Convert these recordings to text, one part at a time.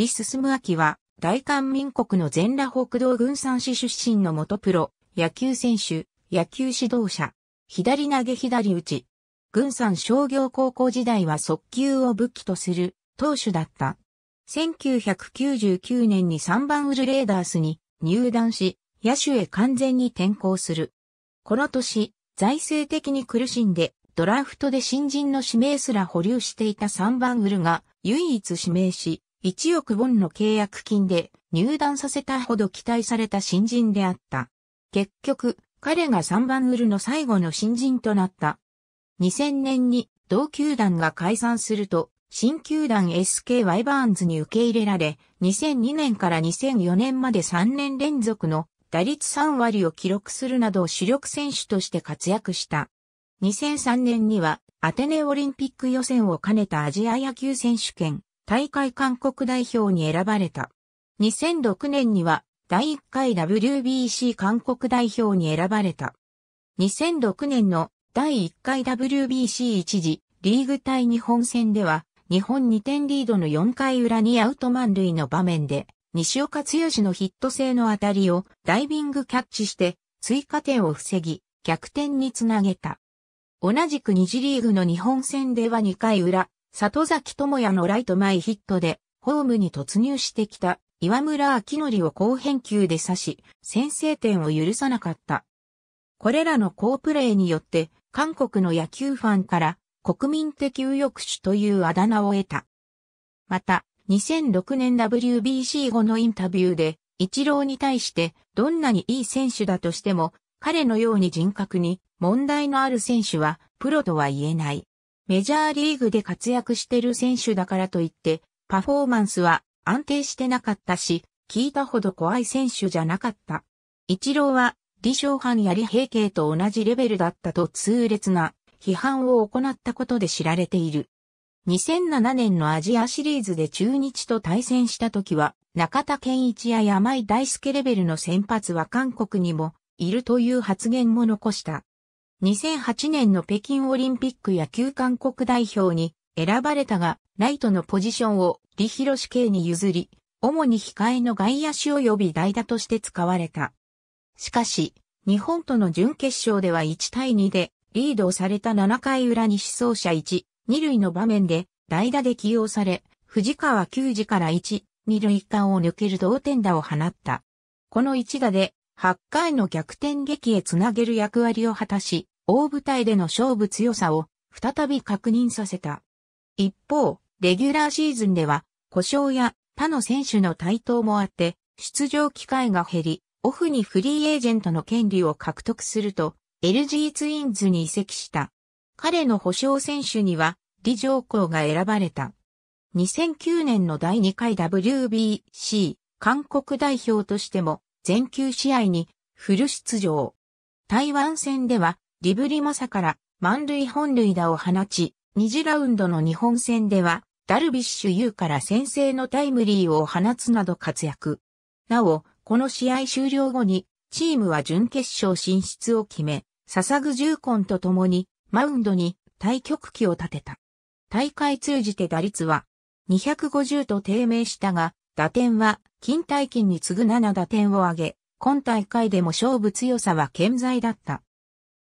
李進明は、大韓民国の全羅北道軍産市出身の元プロ、野球選手、野球指導者、左投げ左打ち。軍産商業高校時代は速球を武器とする投手だった。1999年に3番ウルレーダースに入団し、野手へ完全に転向する。この年、財政的に苦しんで、ドラフトで新人の指名すら保留していた3番ウルが唯一指名し、1億ウォンの契約金で入団させたほど期待された新人であった。結局、彼が3番ウルの最後の新人となった。2000年に同球団が解散すると、新球団 SK ワイバーンズに受け入れられ、2002年から2004年まで3年連続の打率3割を記録するなど主力選手として活躍した。2003年にはアテネオリンピック予選を兼ねたアジア野球選手権大会韓国代表に選ばれた。2006年には第1回 WBC 韓国代表に選ばれた。2006年の第1回 WBC 一時リーグ対日本戦では日本2点リードの4回裏にアウト満塁の場面で西岡剛のヒット性の当たりをダイビングキャッチして追加点を防ぎ逆転につなげた。同じく2次リーグの日本戦では2回裏、里崎智也のライト前ヒットで、ホームに突入してきた岩村明則を好返球で刺し、先制点を許さなかった。これらの好プレーによって、韓国の野球ファンから国民的右翼手というあだ名を得た。また、2006年 WBC 後のインタビューで、一郎に対してどんなにいい選手だとしても、彼のように人格に問題のある選手はプロとは言えない。メジャーリーグで活躍してる選手だからといって、パフォーマンスは安定してなかったし、聞いたほど怖い選手じゃなかった。一郎は、李承藩や李平慶と同じレベルだったと痛烈な批判を行ったことで知られている。2007年のアジアシリーズで中日と対戦した時は、中田健一や山井大輔レベルの先発は韓国にもいるという発言も残した。2008年の北京オリンピック野球韓国代表に選ばれたが、ライトのポジションを李博志系に譲り、主に控えの外野手及び代打として使われた。しかし、日本との準決勝では1対2でリードをされた7回裏に死走者1、2塁の場面で代打で起用され、藤川球児から1、2塁間を抜ける同点打を放った。この一打で8回の逆転劇へつなげる役割を果たし、大舞台での勝負強さを再び確認させた。一方、レギュラーシーズンでは故障や他の選手の台頭もあって出場機会が減り、オフにフリーエージェントの権利を獲得すると LG ツインズに移籍した。彼の保証選手には李上皇が選ばれた。2009年の第2回 WBC 韓国代表としても全球試合にフル出場。台湾戦ではリブリマサから満塁本塁打を放ち、2次ラウンドの日本戦では、ダルビッシュ有から先制のタイムリーを放つなど活躍。なお、この試合終了後に、チームは準決勝進出を決め、捧ぐ重根と共に、マウンドに対局機を立てた。大会通じて打率は、250と低迷したが、打点は、近大金に次ぐ7打点を挙げ、今大会でも勝負強さは健在だった。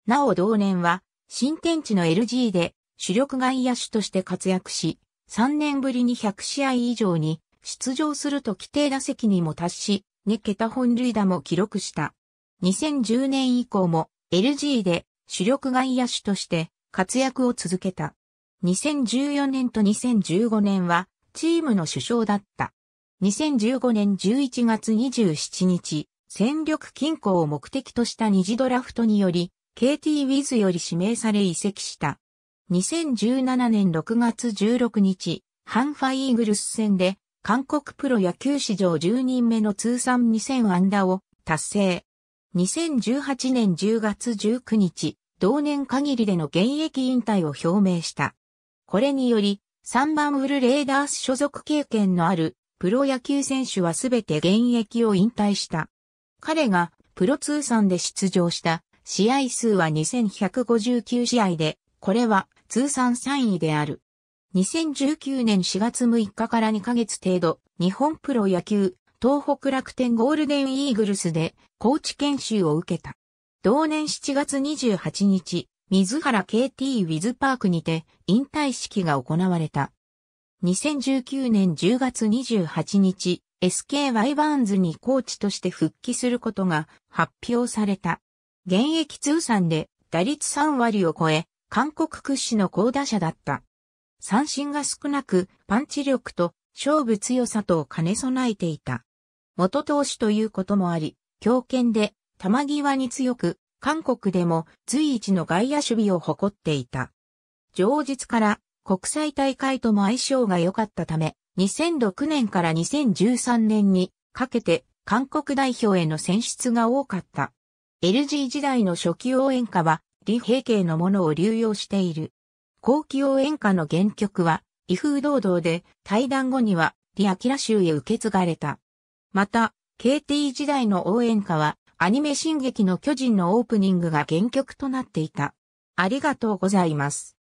なお同年は、新天地の LG で主力外野手として活躍し、3年ぶりに100試合以上に出場すると規定打席にも達し、2桁本塁打も記録した。2010年以降も LG で主力外野手として活躍を続けた。2014年と2015年はチームの首相だった。2015年11月27日、戦力均衡を目的とした二次ドラフトにより、KT ウィズより指名され移籍した。2017年6月16日、ハンファイーグルス戦で、韓国プロ野球史上10人目の通算2000安打を達成。2018年10月19日、同年限りでの現役引退を表明した。これにより、3番ウルレーダース所属経験のあるプロ野球選手はすべて現役を引退した。彼がプロ通算で出場した試合数は2159試合で、これは通算3位である。2019年4月6日から2ヶ月程度、日本プロ野球、東北楽天ゴールデンイーグルスで、コーチ研修を受けた。同年7月28日、水原 KT ウィズパークにて、引退式が行われた。2019年10月28日、SKY バーンズにコーチとして復帰することが発表された。現役通算で打率3割を超え、韓国屈指の高打者だった。三振が少なく、パンチ力と勝負強さとを兼ね備えていた。元投手ということもあり、強肩で、球際に強く、韓国でも随一の外野守備を誇っていた。上日から国際大会とも相性が良かったため、2006年から2013年にかけて韓国代表への選出が多かった。LG 時代の初期応援歌は、李平家のものを流用している。後期応援歌の原曲は、威風堂々で、対談後には、李明州へ受け継がれた。また、KT 時代の応援歌は、アニメ進撃の巨人のオープニングが原曲となっていた。ありがとうございます。